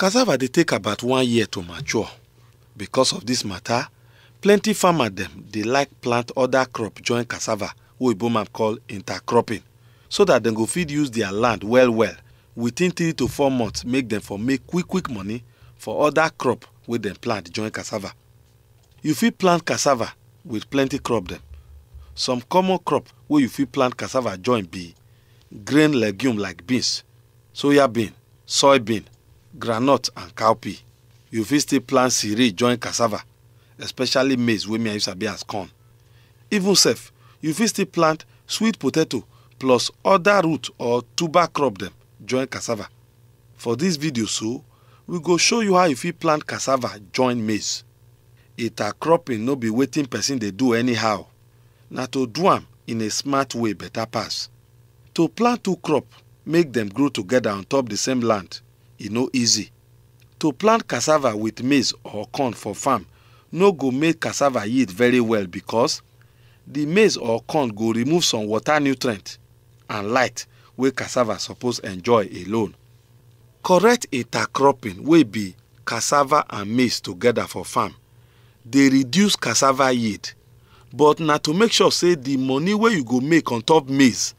cassava dey take about one year to mature because of this matter plenty farmer dem dey like plant other crop join cassava wey oyibo man call intercropping so that dem go fit use their land well well within three to four months make dem for make quick quick money for other crop wey dem plant join cassava you fit plant cassava with plenty crop dem some common crop wey you fit plant cassava join be grain legume like beans soya bean soybean groundnut and cowpea you fit still plant cereal join cassava especially maize wey me i use sabi as corn even sef you fit still plant sweet potato plus other root or tuber crop dem join cassava for dis video so we go show you how you fit plant cassava join maize intercropping no be wetin person dey do anyhow na to do am in a smart way better pass to plant two crop make dem grow together on top the same land e no easy to plant cassava with maize or corn for farm no go make cassava yield very well because the maize or corn go remove some water nutrient and light wey cassava suppose enjoy alone correct intercropping wey be cassava and maize together for farm dey reduce cassava yield but na to make sure say the money wey you go make on top maize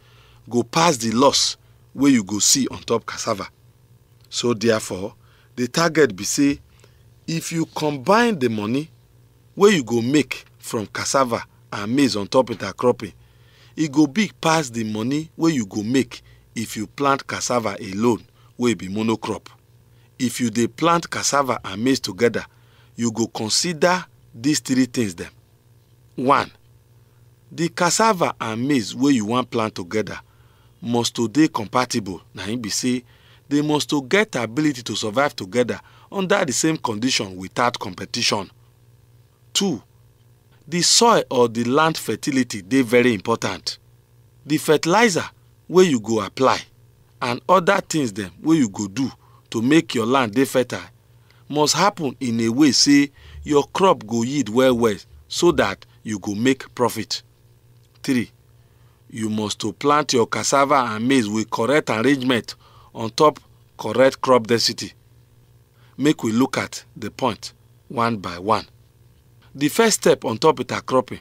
go pass the loss wey you go see on top cassava So therefore, the target be say, if you combine the money where you go make from cassava and maize on top of the cropping, it e go big pass the money where you go make if you plant cassava alone wey be monocrop. If you dey plant cassava and maize together, you go consider these three things dem. One, the cassava and maize where you want plant together must to dey compatible Now im be say they must to get ability to survive together under the same condition without competition. 2. The soil or the land fertility they very important. The fertilizer where you go apply and other things them where you go do to make your land they fertile must happen in a way say your crop go yield well well so that you go make profit. 3. You must to plant your cassava and maize with correct arrangement on top correct crop density. Make we look at the point one by one. The first step on top of cropping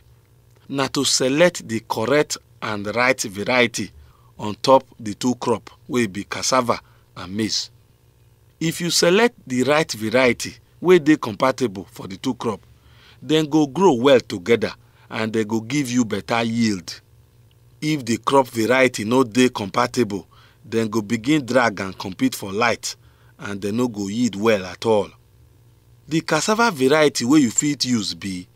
na to select the correct and right variety on top the two crop wey be cassava and maize. If you select the right variety wey dey compatible for the two crop, then go grow well together and they go give you better yield. If the crop variety no dey compatible dem go begin drag and compete for light and dem no go yield well at all. the cassava variety wey you fit use be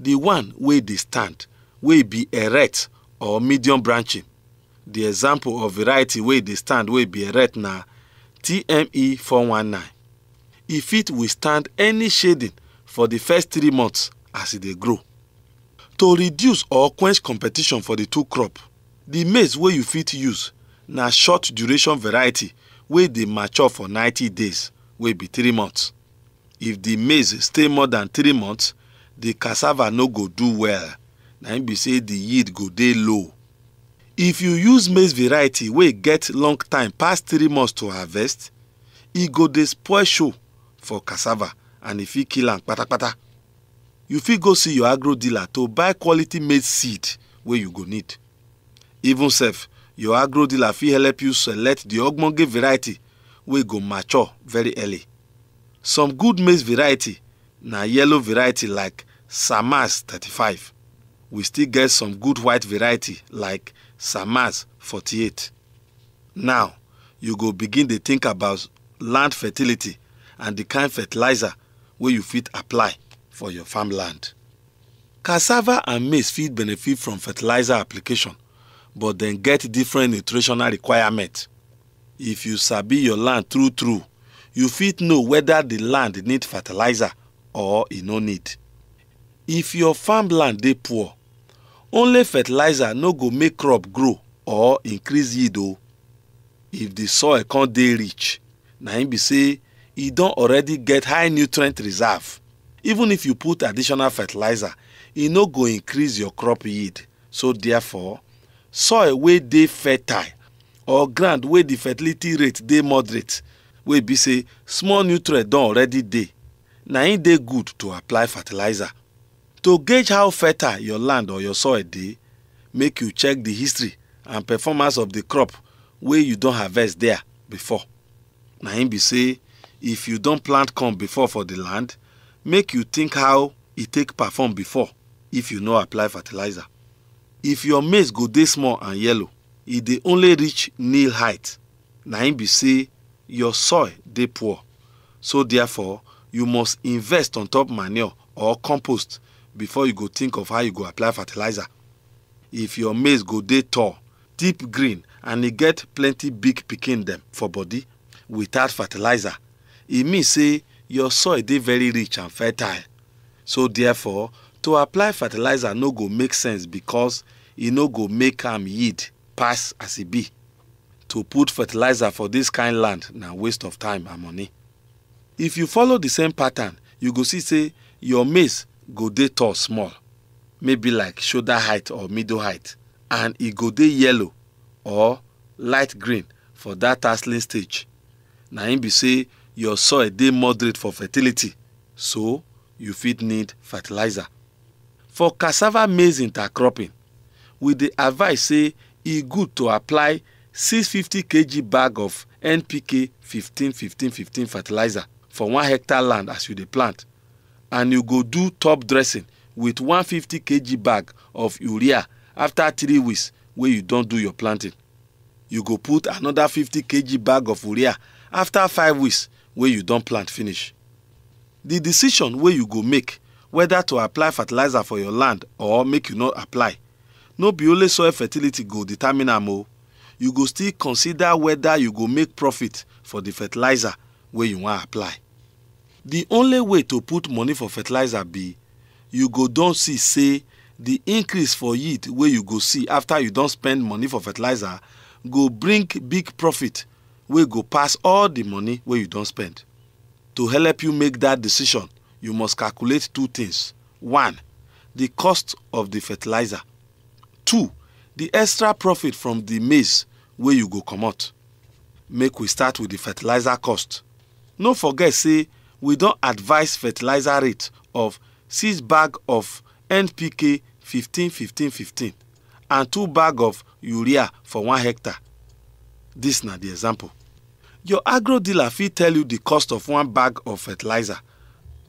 the one wey dey stand wey be erect or medium branching the example of variety wey dey stand wey be erect na tme 419 e fit withstand any shading for the first three months as e dey grow to reduce or quench competition for the two crop the maize wey you fit use na short duration variety wey dey mature for 90 days wey be 3 months if the maize stay more than 3 months the cassava no go do well na im be say the yield go dey low if you use maize variety wey get long time pass 3 months to harvest e go dey spoil show for cassava and e fit kill am kpatakpata you fit go see your agro dealer to buy quality maize seed wey you go need even self your agro dealer fit help you select the ogbonge variety wey go mature very early some good maize variety na yellow variety like samas 35 we still get some good white variety like samas 48 now you go begin dey think about land fertility and the kind fertilizer wey you fit apply for your farmland cassava and maize fit benefit from fertilizer application but dem get different nutritional requirement if you sabi your land true true you fit know whether the land need fertilizer or e no need if your farm land dey poor only fertilizer no go make crop grow or increase yield o if the soil come dey rich na im be say e don already get high nutrient reserve even if you put additional fertilizer e no go increase your crop yield so therefore soil wey dey fertile or ground wey the fertility rate dey moderate wey be say small nutrient don already dey na im dey good to apply fertilizer to gauge how fertile your land or your soil dey make you check the history and performance of the crop wey you don harvest there before na im be say if you don plant corn before for the land make you think how e take perform before if you no apply fertilizer if your maize go dey small and yellow e dey only reach knee height na im be say your soil dey poor so therefore you must invest on top manure or compost before you go think of how you go apply fertilizer if your maize go dey tall deep green and e get plenty big pikin dem for body without fertilizer e mean say your soil dey very rich and fertile so therefore to apply fertilizer no go make sense because e no go make am yield pass as e be to put fertilizer for this kind land na waste of time and money if you follow the same pattern you go see say your maize go dey tall small maybe like shoulder height or middle height and e go dey yellow or light green for that tasseling stage na im be say your soil dey moderate for fertility so you fit need fertilizer for cassava maize intercropping we dey advise say e good to apply 650 kg bag of npk 15 15 15 fertilizer for one hectare land as you dey plant and you go do top dressing with 150 kg bag of urea after three weeks wey you don do your planting you go put another 50 kg bag of urea after five weeks wey you don plant finish the decision wey you go make whether to apply fertilizer for your land or make you no apply no be only soil fertility go determine am o you go still consider whether you go make profit for the fertilizer wey you wan apply the only way to put money for fertilizer be you go don see say the increase for yield wey you go see after you don spend money for fertilizer go bring big profit wey go pass all the money wey you don spend to help you make that decision you must calculate two things. One, the cost of the fertilizer. Two, the extra profit from the maize where you go come out. Make we start with the fertilizer cost. No forget say we don't advise fertilizer rate of 6 bag of NPK 15 15 15 and 2 bag of urea for 1 hectare. This not the example. Your agro dealer fee tell you the cost of one bag of fertilizer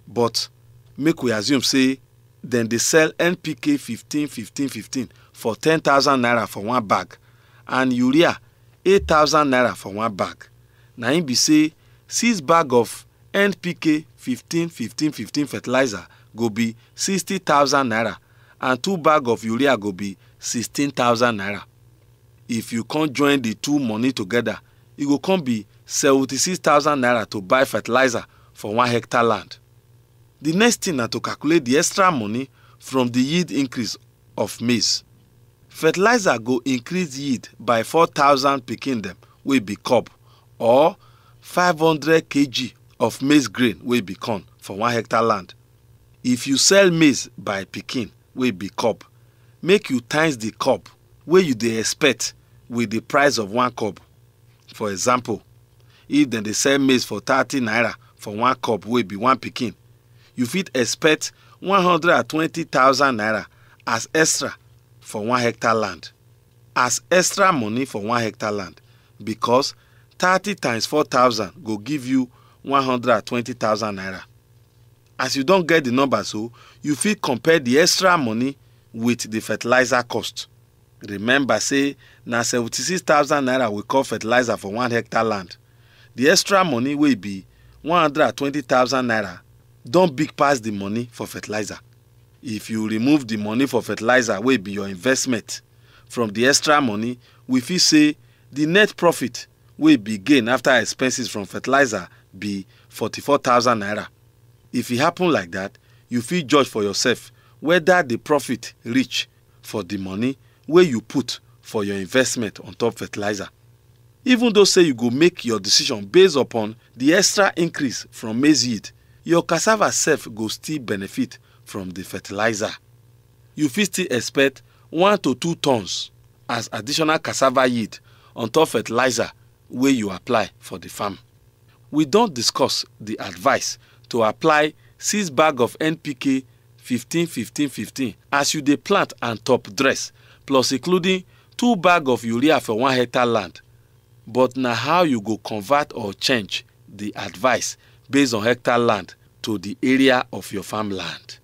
but make we assume say dem dey sell npk fifteen fifteen fifteen for ten thousand naira for one bag and urea eight thousand naira for one bag na im be say six bag of npk fifteen fifteen fifteen fertilizer go be sixty thousand naira and two bag of urea go be sixteen thousand naira if you come join the two money together e go come be seventy-six thousand naira to buy fertilizer for one hectare land The next thing na to calculate the extra money from the yield increase of maize. Fertilizer go increase yield by 4,000 pikin dem will be cob or 500 kg of maize grain will be corn for one hectare land. If you sell maize by Peking, will be cob, make you times the cob where you expect with the price of one cob. For example, if dem dey sell maize for 30 naira for one cob will be one Peking, you fit expect 120000 naira as extra for one hectare land as extra money for one hectare land because 30 times 4000 go give you 120000 naira as you don get the number so you fit compare the extra money with the fertilizer cost remember say na 76000 naira we call fertilizer for one hectare land the extra money wey be 120000 naira don big pass the money for fertilizer if you remove the money for fertilizer will be your investment from the extra money we feel say the net profit will be gained after expenses from fertilizer be 44000 naira if it happen like that you feel judge for yourself whether the profit reach for the money where you put for your investment on top fertilizer even though say you go make your decision based upon the extra increase from maize yield your cassava sef go still benefit from the fertilizer you fit still expect one to two tons as additional cassava yield on top fertilizer wey you apply for the farm we don discuss the advice to apply six bag of npk 15 15 15 as you dey plant and top dress plus including two bag of urea for one hectare land but na how you go convert or change the advice based on hectare land to the area of your farmland.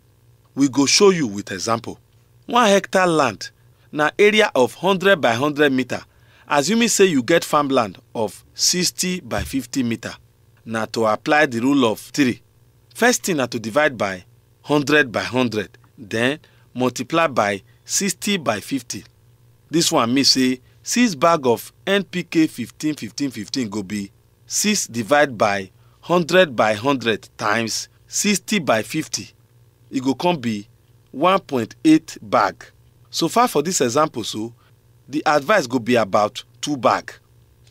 We go show you with example. One hectare land na area of 100 by 100 meter assuming say you get farmland of 60 by 50 meter Now to apply the rule of three. First thing na to divide by 100 by 100 then multiply by 60 by 50. This one mean say 6 bag of NPK 15 15 15 go be 6 divide by 100 by 100 times 60 by 50, e go come be 1.8 bag so far for this example so the advice go be about two bag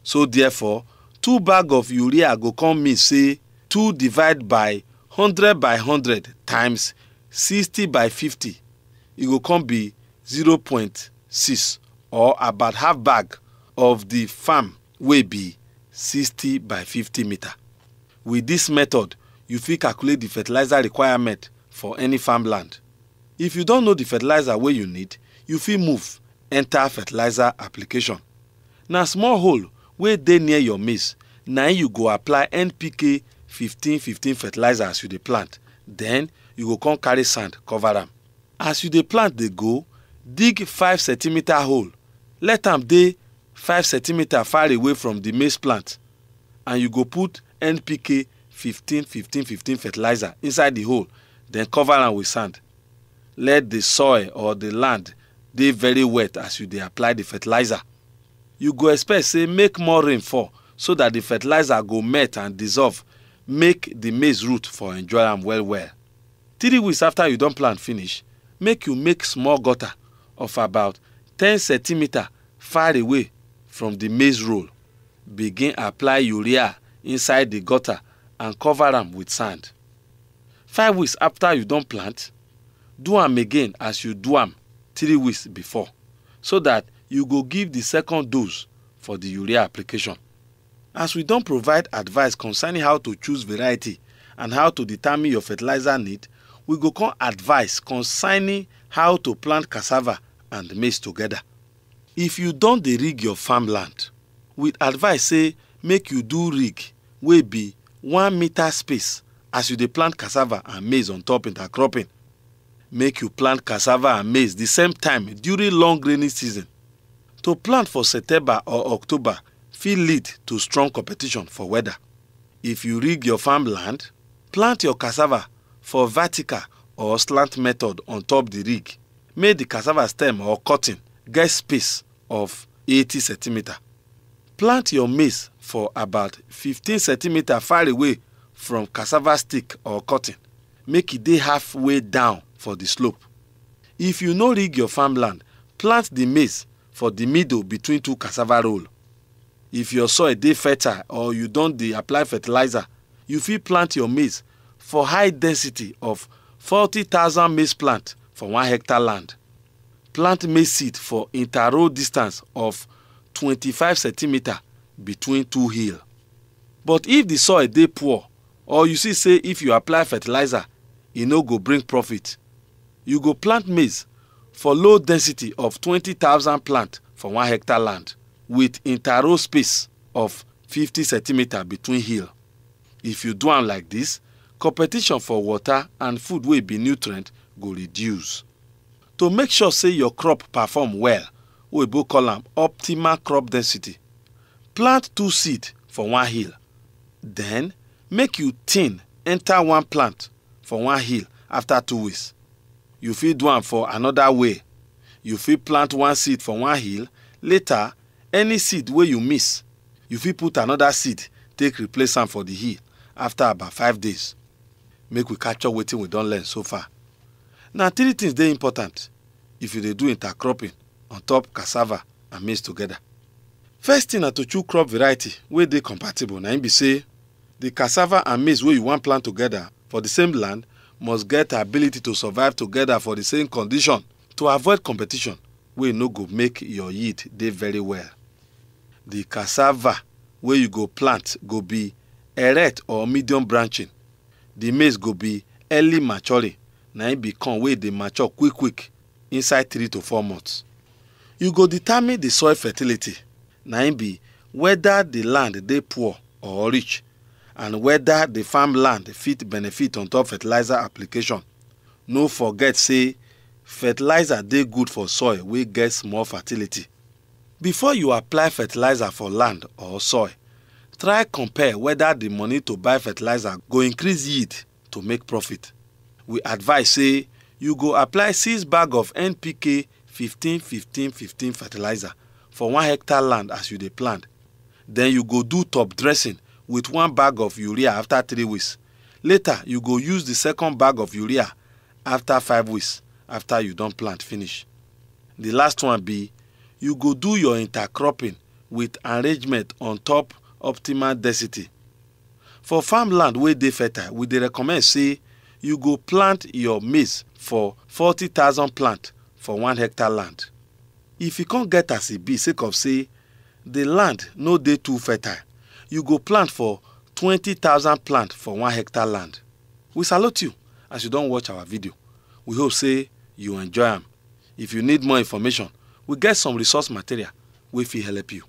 so therefore two bag of urea go come mean say two divide by 100 by 100 times 60 by 50, e go come be 0.6 or about half bag of the farm wey be 60 by 50 meter with this method you fit calculate the fertilizer requirement for any farmland if you don know the fertilizer wey you need you fit move enter fertilizer application na small hole wey dey near your maize na im you go apply npk 15-15 fertilizer as you dey plant then you go come carry sand cover am as you dey plant dey go dig 5 cm hole let am dey 5 cm far away from the maize plant and you go put npk 15 15 15 fertilizer inside the hole then cover am with sand let the soil or the land dey very wet as you dey apply the fertilizer you go expect say make more rain fall so that the fertilizer go melt and dissolve make the maize root for enjoy am well well three weeks after you don plant finish make you make small gutter of about ten centimeter far away from the maize roll begin apply urea inside the gutter and cover am with sand five weeks after you don plant do am again as you do am three weeks before so that you go give the second dose for the urea application as we don provide advice concerning how to choose variety and how to determine your fertilizer need we go come advice concerning how to plant cassava and maize together if you don dey rig your farmland with advice say make you do rig wey be one meter space as you dey plant cassava and maize on top intercropping make you plant cassava and maize the same time during long rainy season to plant for september or october fit lead to strong competition for weather if you rig your farmland plant your cassava for vertical or slant method on top the rig make the cassava stem or cutting get space of 80 centimeter plant your maize for about 15 centimeter far away from cassava stick or cotton make it dey halfway down for the slope if you no rig your farmland plant the maize for the middle between two cassava roll if your soil dey fertile or you don't dey apply fertilizer you fit plant your maize for high density of 40000 maize plant for one hectare land plant maize seed for interrow distance of 25 centimeter between two hill but if the soil dey poor or you see say if you apply fertilizer e no go bring profit you go plant maize for low density of 20000 plant for one hectare land with interrow space of 50 centimeter between hill if you do am like this competition for water and food will be nutrient go reduce to make sure say your crop perform well oyibo call them optimal crop density plant two seed for one hill then make you thin enter one plant for one hill after two weeks you fit do am for another way you fit plant one seed for one hill later any seed wey you miss you fit put another seed take replace am for the hill after about five days make we catch capture wetin we don learn so far na three things dey important if you dey do intercropping on top cassava and maize together first thing na to choose crop variety wey dey compatible na im be say the cassava and maize wey you wan plant together for the same land must get ability to survive together for the same condition to avoid competition wey no go make your yield dey very well the cassava wey you go plant go be erect or medium branching the maize go be early maturing na im be corn wey dey mature quick quick inside three to four months you go determine the soil fertility na im be whether the land dey poor or rich and whether the farmland fit benefit on top fertilizer application no forget say fertilizer dey good for soil wey get small fertility before you apply fertilizer for land or soil try compare whether the money to buy fertilizer go increase yield to make profit we advise say you go apply six bag of npk 15 15 15 fertilizer for one hectare land as you dey plant then you go do top dressing with one bag of urea after three weeks later you go use the second bag of urea after five weeks after you don plant finish the last one be you go do your intercropping with arrangement on top optimal density for farmland wey dey fertile we dey recommend say you go plant your maize for forty thousand plant for one hectare land if you can't get as e be sake of say the land no dey too fertile you go plant for twenty thousand plant for one hectare land we salute you as you don watch our video we hope say you enjoy am if you need more information we get some resource material wey fit help you